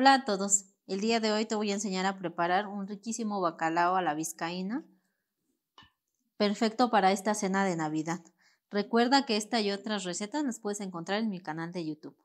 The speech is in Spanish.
Hola a todos, el día de hoy te voy a enseñar a preparar un riquísimo bacalao a la vizcaína, perfecto para esta cena de Navidad. Recuerda que esta y otras recetas las puedes encontrar en mi canal de YouTube.